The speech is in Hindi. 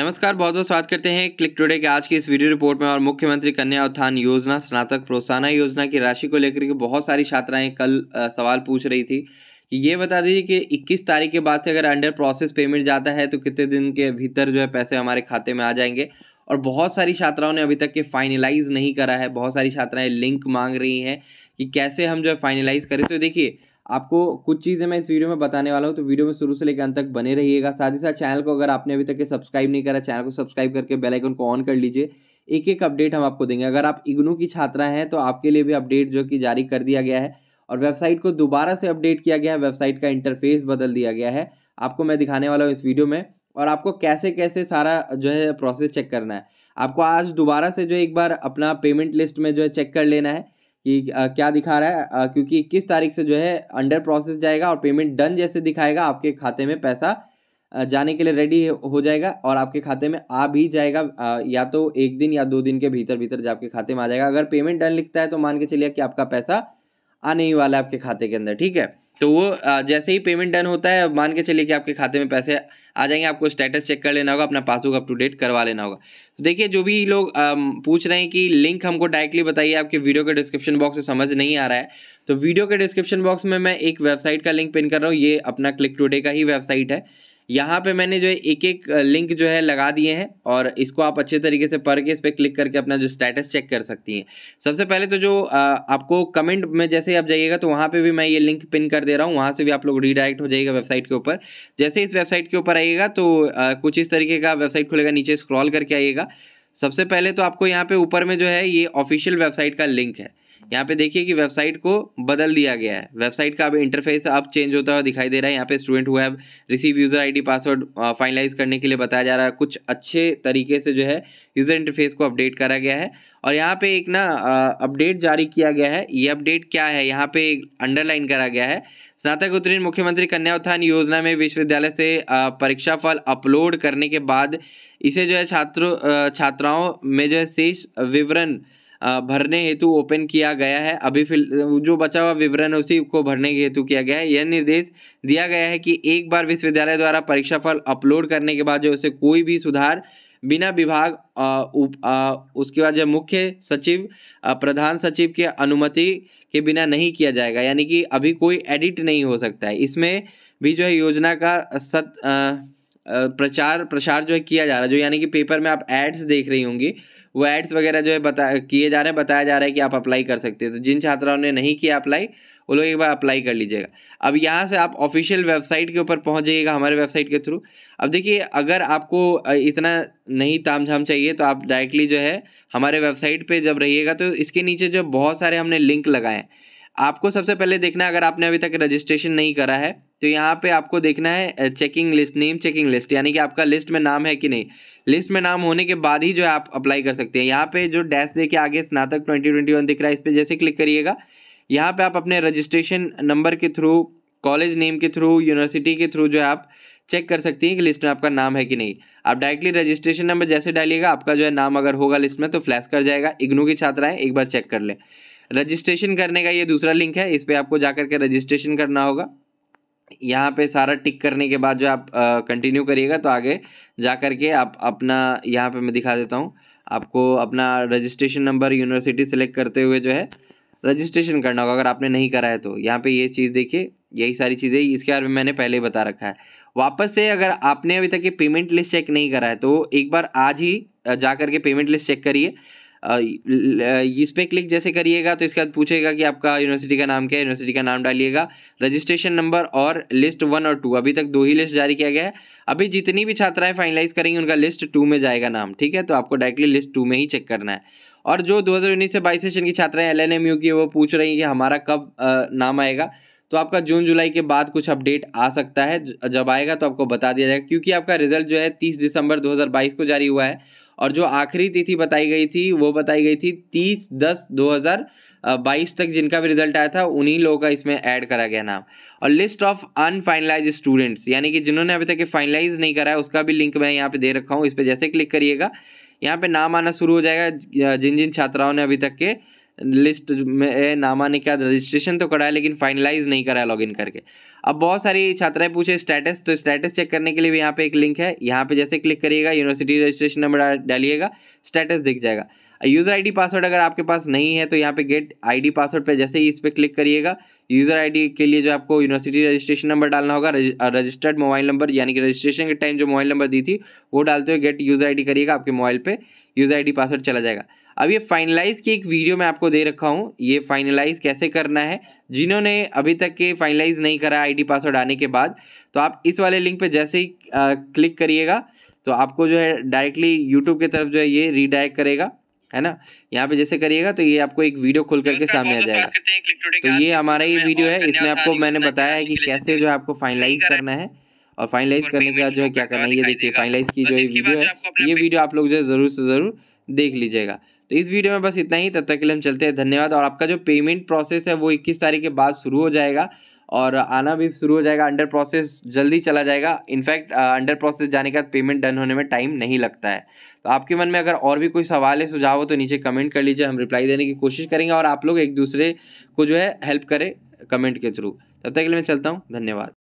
नमस्कार बहुत बहुत स्वागत करते हैं क्लिक टुडे के आज की इस वीडियो रिपोर्ट में और मुख्यमंत्री कन्या उत्थान योजना स्नातक प्रोत्साहन योजना की राशि को लेकर के बहुत सारी छात्राएं कल आ, सवाल पूछ रही थी कि ये बता दीजिए कि 21 तारीख के बाद से अगर अंडर प्रोसेस पेमेंट जाता है तो कितने दिन के भीतर जो है पैसे हमारे खाते में आ जाएंगे और बहुत सारी छात्राओं ने अभी तक के फाइनलाइज नहीं करा है बहुत सारी छात्राएं लिंक मांग रही हैं कि कैसे हम जो है फाइनलाइज करें तो देखिए आपको कुछ चीज़ें मैं इस वीडियो में बताने वाला हूँ तो वीडियो में शुरू से लेकर अंत तक बने रहिएगा साथ ही साथ चैनल को अगर आपने अभी तक के सब्सक्राइब नहीं करा चैनल को सब्सक्राइब करके बेल आइकन को ऑन कर लीजिए एक एक अपडेट हम आपको देंगे अगर आप इग्नू की छात्रा हैं तो आपके लिए भी अपडेट जो कि जारी कर दिया गया है और वेबसाइट को दोबारा से अपडेट किया गया है वेबसाइट का इंटरफेस बदल दिया गया है आपको मैं दिखाने वाला हूँ इस वीडियो में और आपको कैसे कैसे सारा जो है प्रोसेस चेक करना है आपको आज दोबारा से जो एक बार अपना पेमेंट लिस्ट में जो है चेक कर लेना है कि क्या दिखा रहा है क्योंकि इक्कीस तारीख से जो है अंडर प्रोसेस जाएगा और पेमेंट डन जैसे दिखाएगा आपके खाते में पैसा जाने के लिए रेडी हो जाएगा और आपके खाते में आ भी जाएगा या तो एक दिन या दो दिन के भीतर भीतर आपके खाते में आ जाएगा अगर पेमेंट डन लिखता है तो मान के चलिए कि आपका पैसा आने ही वाला है आपके खाते के अंदर ठीक है तो वो जैसे ही पेमेंट डन होता है मान के चलिए कि आपके खाते में पैसे आ जाएंगे आपको स्टेटस चेक कर लेना होगा अपना पासबुक अप टू डेट करवा लेना होगा तो देखिए जो भी लोग पूछ रहे हैं कि लिंक हमको डायरेक्टली बताइए आपके वीडियो के डिस्क्रिप्शन बॉक्स से समझ नहीं आ रहा है तो वीडियो के डिस्क्रिप्शन बॉक्स में मैं एक वेबसाइट का लिंक पिन कर रहा हूँ ये अपना क्लिक टूडे का ही वेबसाइट है यहाँ पे मैंने जो है एक एक लिंक जो है लगा दिए हैं और इसको आप अच्छे तरीके से पढ़ के इस पर क्लिक करके अपना जो स्टेटस चेक कर सकती हैं सबसे पहले तो जो आपको कमेंट में जैसे ही आप जाइएगा तो वहाँ पे भी मैं ये लिंक पिन कर दे रहा हूँ वहाँ से भी आप लोग रीडायरेक्ट हो जाएगा वेबसाइट के ऊपर जैसे इस वेबसाइट के ऊपर आइएगा तो कुछ इस तरीके का वेबसाइट खुलेगा नीचे स्क्रॉल करके आइएगा सबसे पहले तो आपको यहाँ पे ऊपर में जो है ये ऑफिशियल वेबसाइट का लिंक है यहाँ पे देखिए कि वेबसाइट को बदल दिया गया है वेबसाइट का अब इंटरफेस अब चेंज होता हुआ दिखाई दे रहा है यहाँ पे स्टूडेंट हुआ है receive user ID password finalise करने के लिए बताया जा रहा है कुछ अच्छे तरीके से जो है यूज़र इंटरफेस को अपडेट करा गया है और यहाँ पे एक ना अपडेट जारी किया गया है ये अपडेट क्या है यहाँ पे अंडरलाइन करा गया है स्नातक उत्तीर्ण मुख्यमंत्री कन्या उत्थान योजना में विश्वविद्यालय से परीक्षा फल अपलोड करने के बाद इसे जो है छात्रों छात्राओं में जो है शेष विवरण भरने हेतु ओपन किया गया है अभी फिल जो बचा हुआ विवरण है उसी को भरने के हेतु किया गया है यह निर्देश दिया गया है कि एक बार विश्वविद्यालय द्वारा परीक्षाफल अपलोड करने के बाद जो उसे कोई भी सुधार बिना विभाग उसके बाद जो मुख्य सचिव प्रधान सचिव के अनुमति के बिना नहीं किया जाएगा यानी कि अभी कोई एडिट नहीं हो सकता है इसमें भी जो है योजना का सत प्रचार प्रसार जो है किया जा रहा है जो यानी कि पेपर में आप एड्स देख रही होंगी वो एड्स वगैरह जो है बता किए जा रहे हैं बताया जा रहा है कि आप अप्लाई कर सकते हैं तो जिन छात्राओं ने नहीं किया अप्लाई वो लोग एक बार अप्लाई कर लीजिएगा अब यहाँ से आप ऑफिशियल वेबसाइट के ऊपर पहुँच जाइएगा हमारे वेबसाइट के थ्रू अब देखिए अगर आपको इतना नहीं ताम झाम चाहिए तो आप डायरेक्टली जो है हमारे वेबसाइट पर जब रहिएगा तो इसके नीचे जो बहुत सारे हमने लिंक लगाए हैं आपको सबसे पहले देखना है अगर आपने अभी तक रजिस्ट्रेशन नहीं करा है तो यहाँ पे आपको देखना है checking list name checking list यानी कि आपका लिस्ट में नाम है कि नहीं लिस्ट में नाम होने के बाद ही जो है आप अप्लाई कर सकते हैं यहाँ पे जो डैश दे के आगे स्नातक ट्वेंटी ट्वेंटी वन दिख रहा है इस पर जैसे क्लिक करिएगा यहाँ पे आप अपने रजिस्ट्रेशन नंबर के थ्रू कॉलेज नेम के थ्रू यूनिवर्सिटी के थ्रू जो है आप चेक कर सकती हैं कि लिस्ट में आपका नाम है कि नहीं आप डायरेक्टली रजिस्ट्रेशन नंबर जैसे डालिएगा आपका जो है नाम अगर होगा लिस्ट में तो फ्लैश कर जाएगा इग्नू की छात्राएं एक बार चेक कर लें रजिस्ट्रेशन करने का ये दूसरा लिंक है इस पर आपको जा के रजिस्ट्रेशन करना होगा यहाँ पे सारा टिक करने के बाद जो आप कंटिन्यू करिएगा तो आगे जा कर के आप अपना यहाँ पे मैं दिखा देता हूँ आपको अपना रजिस्ट्रेशन नंबर यूनिवर्सिटी सेलेक्ट करते हुए जो है रजिस्ट्रेशन करना होगा अगर आपने नहीं करा है तो यहाँ पे ये चीज़ देखिए यही सारी चीज़ें इसके बारे में मैंने पहले ही बता रखा है वापस से अगर आपने अभी तक ये पेमेंट लिस्ट चेक नहीं करा है तो एक बार आज ही जा करके पेमेंट लिस्ट चेक करिए इस पर क्लिक जैसे करिएगा तो इसके बाद पूछेगा कि आपका यूनिवर्सिटी का नाम क्या है यूनिवर्सिटी का नाम डालिएगा रजिस्ट्रेशन नंबर और लिस्ट वन और टू अभी तक दो ही लिस्ट जारी किया गया है अभी जितनी भी छात्राएं फाइनलाइज करेंगी उनका लिस्ट टू में जाएगा नाम ठीक है तो आपको डायरेक्टली लिस्ट टू में ही चेक करना है और जो दो से बाईस सेशन की छात्राएं एल एन एम यू की वो पूछ रही हैं कि हमारा कब नाम आएगा तो आपका जून जुलाई के बाद कुछ अपडेट आ सकता है जब आएगा तो आपको बता दिया जाएगा क्योंकि आपका रिजल्ट जो है 30 दिसंबर 2022 को जारी हुआ है और जो आखिरी तिथि बताई गई थी वो बताई गई थी तीस दस दो हज़ार बाईस तक जिनका भी रिजल्ट आया था उन्हीं लोगों का इसमें ऐड करा गया नाम और लिस्ट ऑफ अनफाइनलाइज स्टूडेंट्स यानी कि जिन्होंने अभी तक फाइनलाइज नहीं करा है उसका भी लिंक मैं यहाँ पे दे रखा हूँ इस पर जैसे क्लिक करिएगा यहाँ पे नाम आना शुरू हो जाएगा जिन जिन छात्राओं ने अभी तक के लिस्ट में नामाने के बाद रजिस्ट्रेशन तो कराया लेकिन फाइनलाइज नहीं कराया लॉगिन करके अब बहुत सारी छात्राएं पूछे स्टेटस तो स्टेटस चेक करने के लिए भी यहाँ पे एक लिंक है यहाँ पे जैसे क्लिक करिएगा यूनिवर्सिटी रजिस्ट्रेशन नंबर डालिएगा स्टेटस दिख जाएगा यूज़र आईडी पासवर्ड अगर आपके पास नहीं है तो यहाँ पे गेट आईडी पासवर्ड पे जैसे ही इस पर क्लिक करिएगा यूज़र आईडी के लिए जो आपको यूनिवर्सिटी रजिस्ट्रेशन नंबर डालना होगा रजिस्टर्ड मोबाइल नंबर यानी कि रजिस्ट्रेशन के टाइम जो मोबाइल नंबर दी थी वो डालते हुए गेट यूज़र आई करिएगा आपके मोबाइल पर यूज़र आई पासवर्ड चला जाएगा अब ये फाइनलाइज की एक वीडियो मैं आपको दे रखा हूँ ये फाइनलाइज कैसे करना है जिन्होंने अभी तक के फाइनलाइज नहीं करा आई पासवर्ड आने के बाद तो आप इस वाले लिंक पर जैसे ही क्लिक करिएगा तो आपको जो है डायरेक्टली यूट्यूब की तरफ जो है ये रीडायरेक्ट करेगा है ना यहाँ पे जैसे करिएगा तो ये आपको एक वीडियो खोल करके सामने आ जाएगा तो ये हमारा ये वीडियो है इसमें आपको मैंने बताया है कि कैसे जो है आपको फाइनलाइज करना है और फाइनलाइज करने के बाद जो है क्या करना है ये देखिए फाइनलाइज की जो वीडियो है ये वीडियो आप लोग जो है ज़रूर से ज़रूर देख लीजिएगा तो इस वीडियो में बस इतना ही तब तक के लिए हम चलते हैं धन्यवाद और आपका जो पेमेंट प्रोसेस है वो इक्कीस तारीख के बाद शुरू हो जाएगा और आना भी शुरू हो जाएगा अंडर प्रोसेस जल्दी चला जाएगा इनफैक्ट अंडर प्रोसेस जाने के बाद पेमेंट डन होने में टाइम नहीं लगता है तो आपके मन में अगर और भी कोई सवाल है सुझाव हो तो नीचे कमेंट कर लीजिए हम रिप्लाई देने की कोशिश करेंगे और आप लोग एक दूसरे को जो है हेल्प करें कमेंट के थ्रू तब तक के लिए मैं चलता हूँ धन्यवाद